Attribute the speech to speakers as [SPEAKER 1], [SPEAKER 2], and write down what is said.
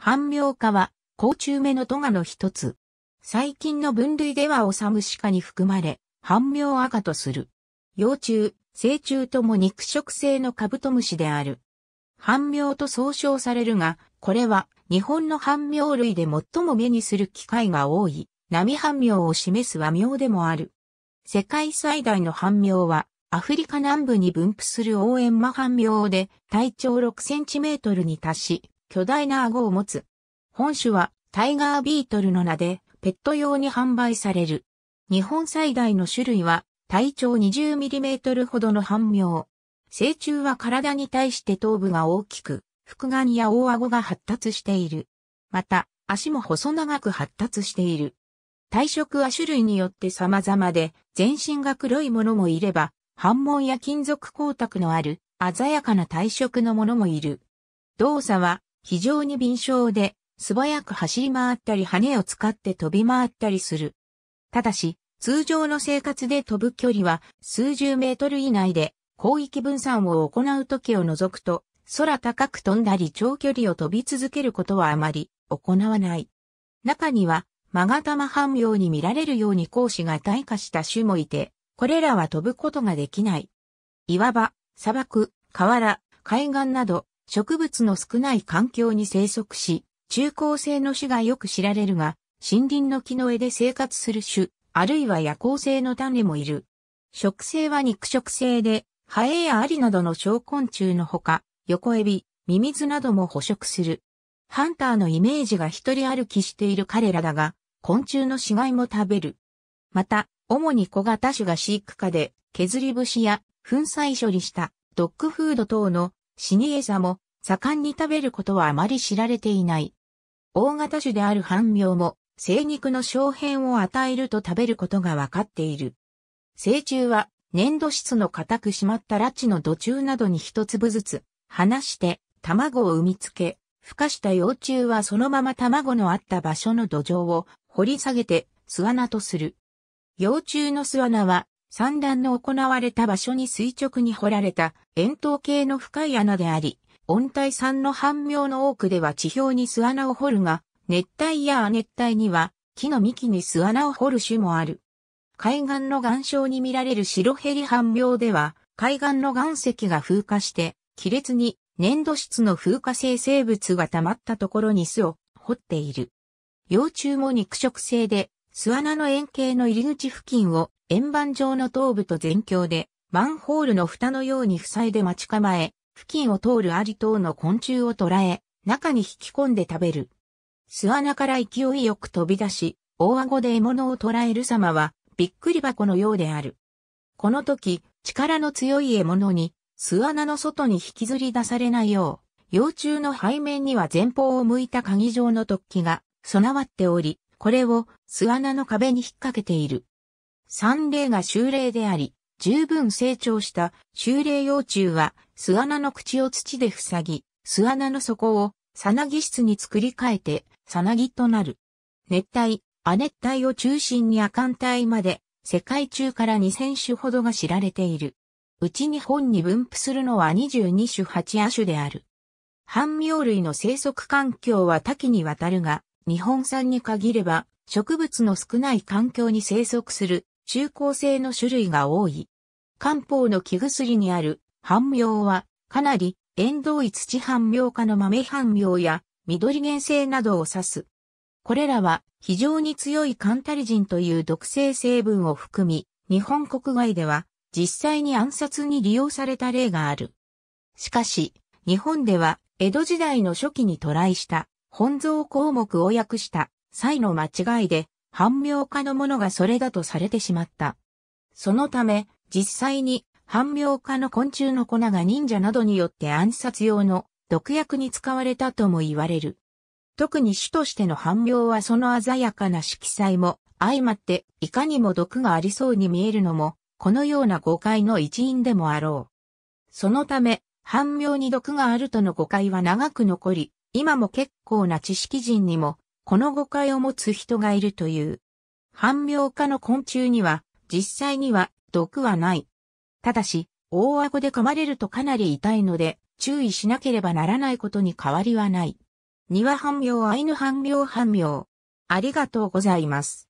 [SPEAKER 1] 半妙化は、甲虫目のトガの一つ。最近の分類ではオサムシカに含まれ、半妙赤とする。幼虫、成虫とも肉食性のカブトムシである。半妙と総称されるが、これは日本の半妙類で最も目にする機会が多い、波半妙を示す和妙でもある。世界最大の半妙は、アフリカ南部に分布する応援魔半妙で体長6センチメートルに達し、巨大な顎を持つ。本種はタイガービートルの名でペット用に販売される。日本最大の種類は体長 20mm ほどの半苗。成虫は体に対して頭部が大きく、複眼や大顎が発達している。また、足も細長く発達している。体色は種類によって様々で、全身が黒いものもいれば、反紋や金属光沢のある鮮やかな体色のものもいる。動作は非常に敏捷で、素早く走り回ったり羽を使って飛び回ったりする。ただし、通常の生活で飛ぶ距離は数十メートル以内で、広域分散を行う時を除くと、空高く飛んだり長距離を飛び続けることはあまり行わない。中には、マガタマ半妙に見られるように講師が退化した種もいて、これらは飛ぶことができない。いわば、砂漠、河原、海岸など、植物の少ない環境に生息し、中高生の種がよく知られるが、森林の木の枝で生活する種、あるいは夜行性の種もいる。植生は肉食性で、ハエやアリなどの小昆虫のほか、横エビ、ミミズなども捕食する。ハンターのイメージが一人歩きしている彼らだが、昆虫の死骸も食べる。また、主に小型種が飼育下で、削り節や粉砕処理したドッグフード等のシニエザも盛んに食べることはあまり知られていない。大型種である半苗も生肉の小片を与えると食べることがわかっている。成虫は粘土質の固くしまったラチの土中などに一粒ずつ離して卵を産みつけ、孵化した幼虫はそのまま卵のあった場所の土壌を掘り下げて巣穴とする。幼虫の巣穴は産卵の行われた場所に垂直に掘られた円筒形の深い穴であり、温帯産の半苗の多くでは地表に巣穴を掘るが、熱帯や亜熱帯には木の幹に巣穴を掘る種もある。海岸の岩礁に見られる白ヘリ半苗では、海岸の岩石が風化して、亀裂に粘土質の風化性生物が溜まったところに巣を掘っている。幼虫も肉食性で、巣穴の円形の入り口付近を円盤状の頭部と全鏡で、マンホールの蓋のように塞いで待ち構え、付近を通るアリ等の昆虫を捕らえ、中に引き込んで食べる。巣穴から勢いよく飛び出し、大顎で獲物を捕らえる様は、びっくり箱のようである。この時、力の強い獲物に、巣穴の外に引きずり出されないよう、幼虫の背面には前方を向いた鍵状の突起が備わっており、これを巣穴の壁に引っ掛けている。三例が修例であり、十分成長した修例幼虫は巣穴の口を土で塞ぎ、巣穴の底をさなぎ室に作り変えてさなぎとなる。熱帯、亜熱帯を中心に亜寒帯まで世界中から2000種ほどが知られている。うち日本に分布するのは22種8亜種である。半苗類の生息環境は多岐にわたるが、日本産に限れば、植物の少ない環境に生息する中高生の種類が多い。漢方の木薬にある半苗は、かなり、縁藤位土半苗科の豆半苗や、緑原性などを指す。これらは、非常に強いカンタリジンという毒性成分を含み、日本国外では、実際に暗殺に利用された例がある。しかし、日本では、江戸時代の初期に渡来した、本草項目を訳した、際の間違いで、半妙化のものがそれだとされてしまった。そのため、実際に半妙化の昆虫の粉が忍者などによって暗殺用の毒薬に使われたとも言われる。特に種としての半妙はその鮮やかな色彩も相まっていかにも毒がありそうに見えるのも、このような誤解の一因でもあろう。そのため、半妙に毒があるとの誤解は長く残り、今も結構な知識人にもこの誤解を持つ人がいるという。汎病科の昆虫には、実際には毒はない。ただし、大顎で噛まれるとかなり痛いので、注意しなければならないことに変わりはない。庭半病アイヌ半病半病。ありがとうございます。